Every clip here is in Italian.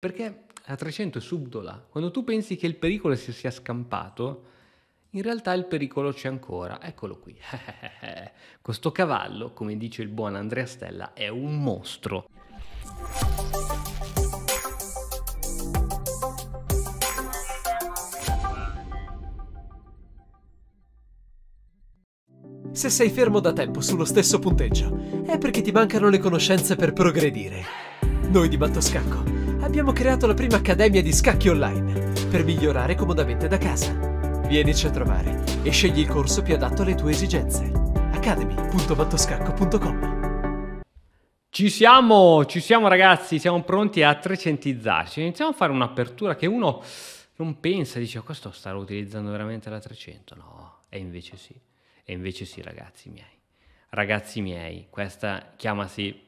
Perché a 300 è subdola. Quando tu pensi che il pericolo si sia scampato, in realtà il pericolo c'è ancora. Eccolo qui. Questo cavallo, come dice il buon Andrea Stella, è un mostro. Se sei fermo da tempo sullo stesso punteggio, è perché ti mancano le conoscenze per progredire. Noi di Battoscacco abbiamo creato la prima accademia di scacchi online per migliorare comodamente da casa. Vienici a trovare e scegli il corso più adatto alle tue esigenze. academy.mattoscacco.com ci siamo, ci siamo ragazzi, siamo pronti a trecentizzarci. Iniziamo a fare un'apertura che uno non pensa, dice, oh, questo starò utilizzando veramente la 300? No, e invece sì, e invece sì ragazzi miei. Ragazzi miei, questa chiamasi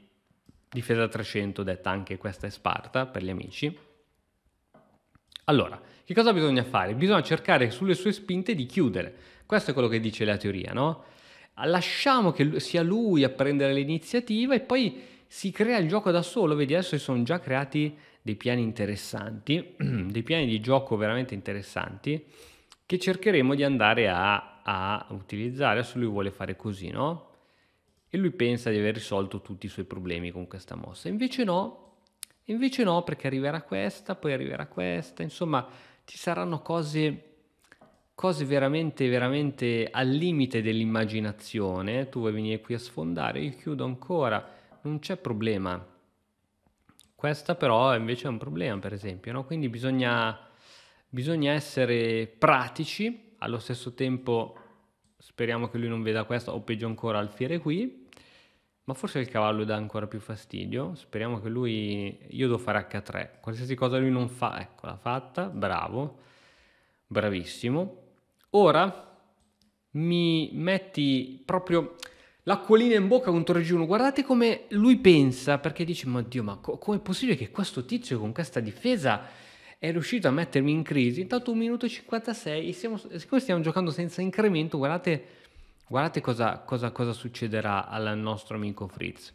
difesa 300, detta anche questa è Sparta per gli amici. Allora, che cosa bisogna fare? Bisogna cercare sulle sue spinte di chiudere. Questo è quello che dice la teoria, no? Lasciamo che sia lui a prendere l'iniziativa e poi si crea il gioco da solo. Vedi, adesso si sono già creati dei piani interessanti, dei piani di gioco veramente interessanti, che cercheremo di andare a, a utilizzare. Adesso lui vuole fare così, no? e lui pensa di aver risolto tutti i suoi problemi con questa mossa. Invece no, invece no perché arriverà questa, poi arriverà questa, insomma ci saranno cose, cose veramente, veramente al limite dell'immaginazione. Tu vuoi venire qui a sfondare, io chiudo ancora, non c'è problema. Questa però invece è un problema, per esempio, no? quindi bisogna, bisogna essere pratici, allo stesso tempo speriamo che lui non veda questa, o peggio ancora alfiere qui ma forse il cavallo dà ancora più fastidio. Speriamo che lui. Io devo fare H3. Qualsiasi cosa lui non fa, ecco, l'ha fatta. Bravo, bravissimo. Ora mi metti proprio l'acquolina in bocca contro il G1. Guardate come lui pensa, perché dice: Ma Dio, ma co- com'è possibile che questo tizio con questa difesa è riuscito a mettermi in crisi? Intanto 1 minuto e 56, siamo, siccome stiamo giocando senza incremento, guardate Guardate cosa, cosa, cosa succederà al nostro amico Fritz.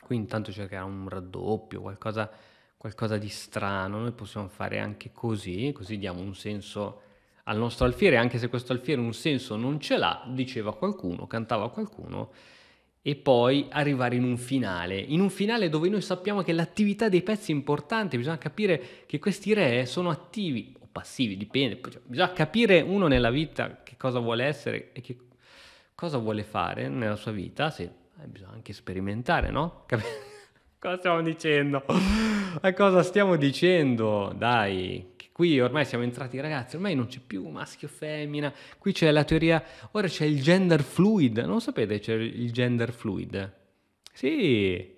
Qui intanto cercherà un raddoppio, qualcosa, qualcosa di strano. Noi possiamo fare anche così, così diamo un senso al nostro alfiere, anche se questo alfiere un senso non ce l'ha, diceva qualcuno, cantava qualcuno, e poi arrivare in un finale, in un finale dove noi sappiamo che l'attività dei pezzi è importante, bisogna capire che questi re sono attivi o passivi, dipende, bisogna capire uno nella vita cosa vuole essere e che cosa vuole fare nella sua vita, se eh, bisogna anche sperimentare, no? cosa stiamo dicendo? Ma cosa stiamo dicendo? Dai, qui ormai siamo entrati ragazzi, ormai non c'è più maschio femmina, qui c'è la teoria, ora c'è il gender fluid, non sapete c'è il gender fluid? Sì,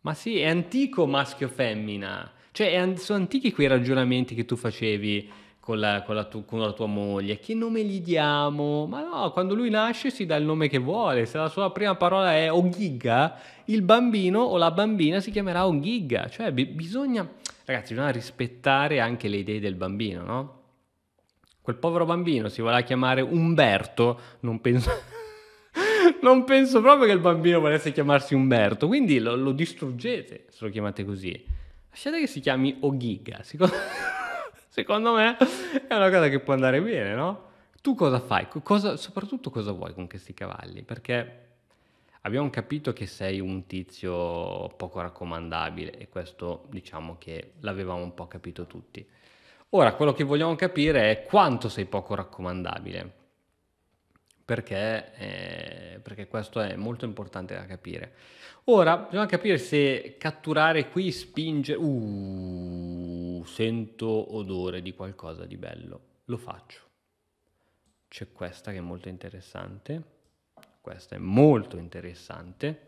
ma sì, è antico maschio femmina, cioè an- sono antichi quei ragionamenti che tu facevi con la, con, la tu- con la, tua moglie, che nome gli diamo? Ma no, quando lui nasce si dà il nome che vuole, se la sua prima parola è Ogiga, il bambino o la bambina si chiamerà Ogiga, cioè b- bisogna, ragazzi, bisogna rispettare anche le idee del bambino, no? Quel povero bambino si voleva chiamare Umberto, non penso... non penso proprio che il bambino volesse chiamarsi Umberto, quindi lo, lo distruggete se lo chiamate così. Lasciate che si chiami Ogiga, secondo secondo me è una cosa che può andare bene, no? Tu cosa fai? Cosa, soprattutto cosa vuoi con questi cavalli? Perché abbiamo capito che sei un tizio poco raccomandabile e questo diciamo che l'avevamo un po' capito tutti. Ora quello che vogliamo capire è quanto sei poco raccomandabile, perché, eh, perché questo è molto importante da capire. Ora bisogna capire se catturare qui spinge... Uh, sento odore di qualcosa di bello, lo faccio. C'è questa che è molto interessante, questa è molto interessante,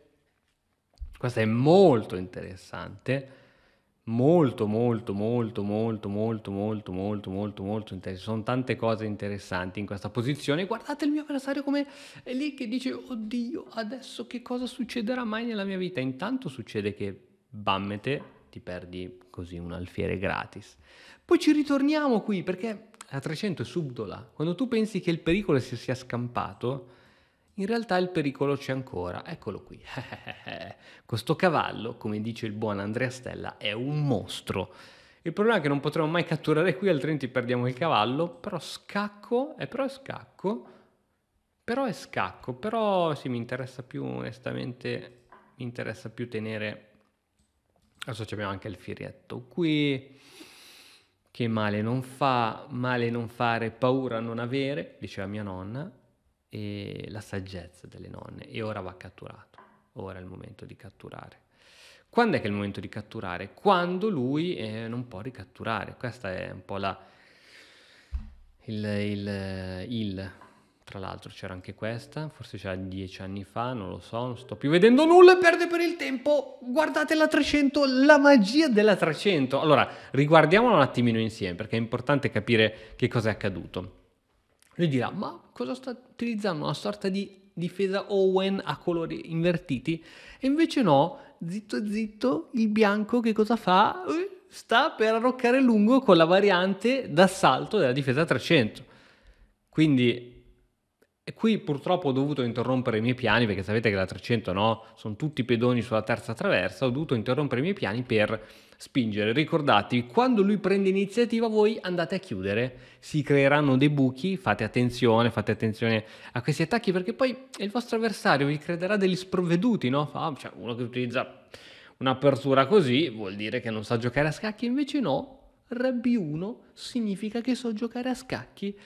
questa è molto interessante, molto molto molto molto molto molto molto molto molto interessante. Sono tante cose interessanti in questa posizione. Guardate il mio avversario come è lì che dice "Oddio, adesso che cosa succederà mai nella mia vita?". Intanto succede che Bammete ti perdi così un alfiere gratis. Poi ci ritorniamo qui perché la 300 è subdola. Quando tu pensi che il pericolo si sia scampato, in realtà il pericolo c'è ancora. Eccolo qui. Questo cavallo, come dice il buon Andrea Stella, è un mostro. Il problema è che non potremo mai catturare qui, altrimenti perdiamo il cavallo. Però scacco, è eh, però è scacco, però è scacco. Però sì, mi interessa più, onestamente, mi interessa più tenere Adesso abbiamo anche il firietto qui. Che male non fa, male non fare, paura non avere, diceva mia nonna, e la saggezza delle nonne. E ora va catturato. Ora è il momento di catturare. Quando è che è il momento di catturare? Quando lui eh, non può ricatturare. Questa è un po' la... il, il, il tra l'altro c'era anche questa, forse c'era dieci anni fa, non lo so, non sto più vedendo nulla, perde per il tempo. Guardate la 300, la magia della 300. Allora, riguardiamola un attimino insieme perché è importante capire che cosa è accaduto. Lui dirà, ma cosa sta utilizzando? Una sorta di difesa Owen a colori invertiti? E invece no, zitto zitto, il bianco che cosa fa? Sta per arroccare lungo con la variante d'assalto della difesa 300. Quindi e qui purtroppo ho dovuto interrompere i miei piani perché sapete che la 300 no, sono tutti pedoni sulla terza traversa, ho dovuto interrompere i miei piani per spingere. Ricordatevi, quando lui prende iniziativa voi andate a chiudere, si creeranno dei buchi, fate attenzione, fate attenzione a questi attacchi perché poi il vostro avversario vi crederà degli sprovveduti, no? Ah, cioè uno che utilizza un'apertura così vuol dire che non sa giocare a scacchi, invece no, rabbi 1 significa che so giocare a scacchi.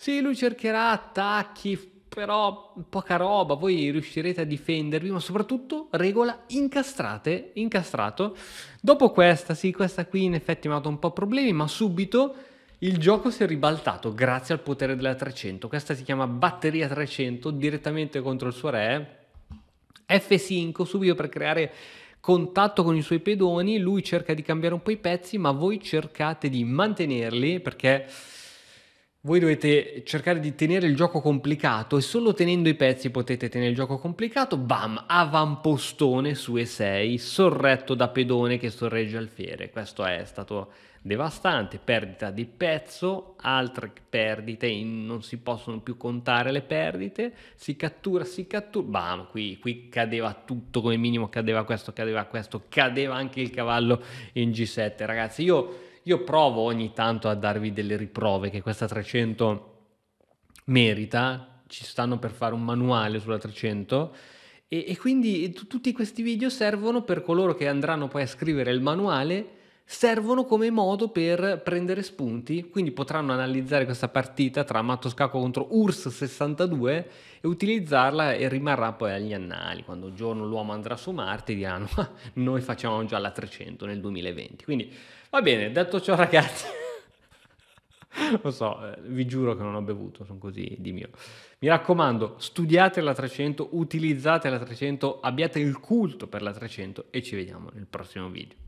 Sì, lui cercherà attacchi, però poca roba, voi riuscirete a difendervi, ma soprattutto regola incastrate, incastrato. Dopo questa, sì, questa qui in effetti mi ha dato un po' problemi, ma subito il gioco si è ribaltato grazie al potere della 300. Questa si chiama batteria 300, direttamente contro il suo re. F5 subito per creare contatto con i suoi pedoni, lui cerca di cambiare un po' i pezzi, ma voi cercate di mantenerli perché voi dovete cercare di tenere il gioco complicato e solo tenendo i pezzi potete tenere il gioco complicato. Bam, avampostone su E6, sorretto da pedone che sorreggia alfiere. Questo è stato devastante, perdita di pezzo, altre perdite, non si possono più contare le perdite, si cattura, si cattura, bam, qui, qui cadeva tutto come minimo, cadeva questo, cadeva questo, cadeva anche il cavallo in G7. Ragazzi, io io provo ogni tanto a darvi delle riprove che questa 300 merita, ci stanno per fare un manuale sulla 300 e, e quindi tutti questi video servono per coloro che andranno poi a scrivere il manuale servono come modo per prendere spunti, quindi potranno analizzare questa partita tra Matto Scacco contro URSS 62 e utilizzarla e rimarrà poi agli annali, quando un giorno l'uomo andrà su Marte diranno noi facciamo già la 300 nel 2020, quindi va bene, detto ciò ragazzi... Lo so, eh, vi giuro che non ho bevuto, sono così di mio. Mi raccomando, studiate la 300, utilizzate la 300, abbiate il culto per la 300 e ci vediamo nel prossimo video.